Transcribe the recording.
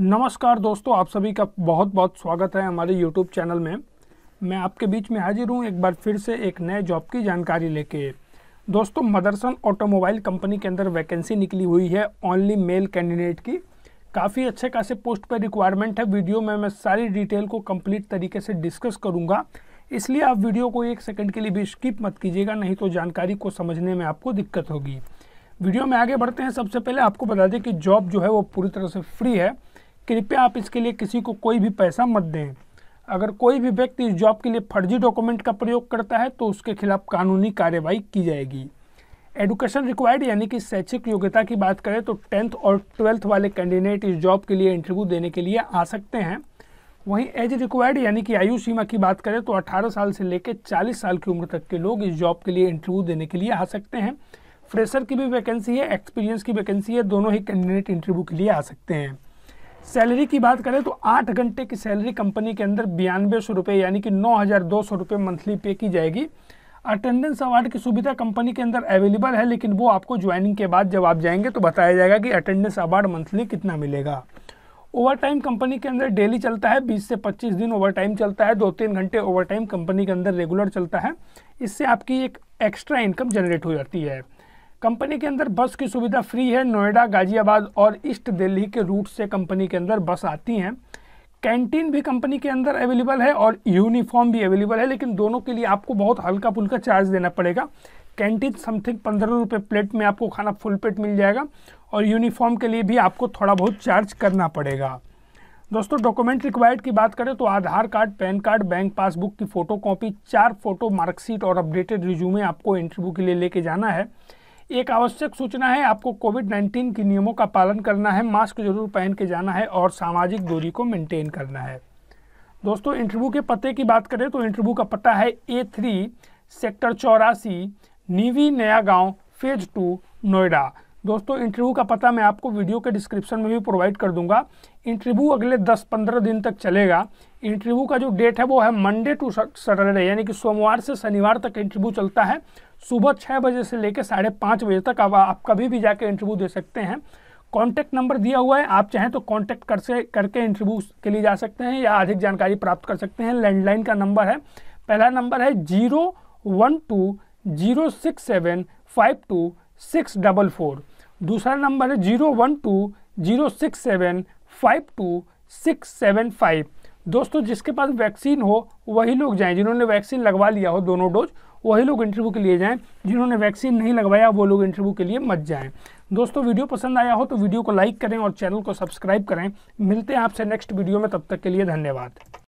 नमस्कार दोस्तों आप सभी का बहुत बहुत स्वागत है हमारे यूट्यूब चैनल में मैं आपके बीच में हाजिर हूँ एक बार फिर से एक नए जॉब की जानकारी लेके दोस्तों मदरसन ऑटोमोबाइल कंपनी के अंदर वैकेंसी निकली हुई है ओनली मेल कैंडिडेट की काफ़ी अच्छे खासे पोस्ट पर रिक्वायरमेंट है वीडियो में मैं सारी डिटेल को कम्प्लीट तरीके से डिस्कस करूँगा इसलिए आप वीडियो को एक सेकंड के लिए भी स्किप मत कीजिएगा नहीं तो जानकारी को समझने में आपको दिक्कत होगी वीडियो में आगे बढ़ते हैं सबसे पहले आपको बता दें कि जॉब जो है वो पूरी तरह से फ्री है कृपया आप इसके लिए किसी को कोई भी पैसा मत दें अगर कोई भी व्यक्ति इस जॉब के लिए फर्जी डॉक्यूमेंट का प्रयोग करता है तो उसके खिलाफ कानूनी कार्यवाही की जाएगी एडुकेशन रिक्वायर्ड यानी कि शैक्षिक योग्यता की बात करें तो टेंथ और ट्वेल्थ वाले कैंडिडेट इस जॉब के लिए इंटरव्यू देने के लिए आ सकते हैं वहीं एज रिक्वायर्ड यानी कि आयु सीमा की बात करें तो 18 साल से लेकर 40 साल की उम्र तक के लोग इस जॉब के लिए इंटरव्यू देने के लिए आ सकते हैं फ्रेशर की भी वैकेंसी है एक्सपीरियंस की वैकेंसी है दोनों ही कैंडिडेट इंटरव्यू के लिए आ सकते हैं सैलरी की बात करें तो आठ घंटे की सैलरी कंपनी के अंदर बयानवे सौ रुपये यानी कि नौ हज़ार दो सौ रुपये मंथली पे की जाएगी अटेंडेंस अवार्ड की सुविधा कंपनी के अंदर अवेलेबल है लेकिन वो आपको ज्वाइनिंग के बाद जब आप जाएंगे तो बताया जाएगा कि अटेंडेंस अवार्ड मंथली कितना मिलेगा ओवर टाइम कंपनी के अंदर डेली चलता है 20 से 25 दिन ओवर टाइम चलता है दो तीन घंटे ओवर टाइम कंपनी के अंदर रेगुलर चलता है इससे आपकी एक एक्स्ट्रा इनकम जनरेट हो जाती है कंपनी के अंदर बस की सुविधा फ्री है नोएडा गाजियाबाद और ईस्ट दिल्ली के रूट से कंपनी के अंदर बस आती हैं कैंटीन भी कंपनी के अंदर अवेलेबल है और यूनिफॉर्म भी अवेलेबल है लेकिन दोनों के लिए आपको बहुत हल्का फुल्का चार्ज देना पड़ेगा कैंटीन समथिंग पंद्रह रुपये प्लेट में आपको खाना फुल प्लेट मिल जाएगा और यूनिफॉर्म के लिए भी आपको थोड़ा बहुत चार्ज करना पड़ेगा दोस्तों डॉक्यूमेंट रिक्वायर्ड की बात करें तो Aadhaar card PAN card bank passbook की फ़ोटो कॉपी चार फोटो मार्कशीट और अपडेटेड रिज्यूमे आपको इंटरव्यू के लिए लेके जाना है एक आवश्यक सूचना है आपको कोविड 19 के नियमों का पालन करना है मास्क जरूर पहन के जाना है और सामाजिक दूरी को मेंटेन करना है दोस्तों इंटरव्यू के पते की बात करें तो इंटरव्यू का पता है ए थ्री सेक्टर चौरासी नीवी नया गांव फेज टू नोएडा दोस्तों इंटरव्यू का पता मैं आपको वीडियो के डिस्क्रिप्शन में भी प्रोवाइड कर दूंगा इंटरव्यू अगले 10-15 दिन तक चलेगा इंटरव्यू का जो डेट है वो है मंडे टू सैटरडे यानी कि सोमवार से शनिवार तक इंटरव्यू चलता है सुबह छः बजे से लेकर साढ़े पाँच बजे तक अब आप कभी भी जाकर इंटरव्यू दे सकते हैं कॉन्टैक्ट नंबर दिया हुआ है आप चाहें तो कॉन्टैक्ट कर से करके इंटरव्यू के लिए जा सकते हैं या अधिक जानकारी प्राप्त कर सकते हैं लैंडलाइन का नंबर है पहला नंबर है zero one two zero six seven five two six double four दूसरा नंबर है zero one two zero six seven five two six seven five दोस्तों जिसके पास वैक्सीन हो वही लोग जाएं जिन्होंने वैक्सीन लगवा लिया हो दोनों डोज वही लोग इंटरव्यू के लिए जाएँ जिन्होंने वैक्सीन नहीं लगवाया वो लोग इंटरव्यू के लिए मत जाएँ दोस्तों वीडियो पसंद आया हो तो वीडियो को लाइक करें और चैनल को सब्सक्राइब करें मिलते हैं आपसे नेक्स्ट वीडियो में तब तक के लिए धन्यवाद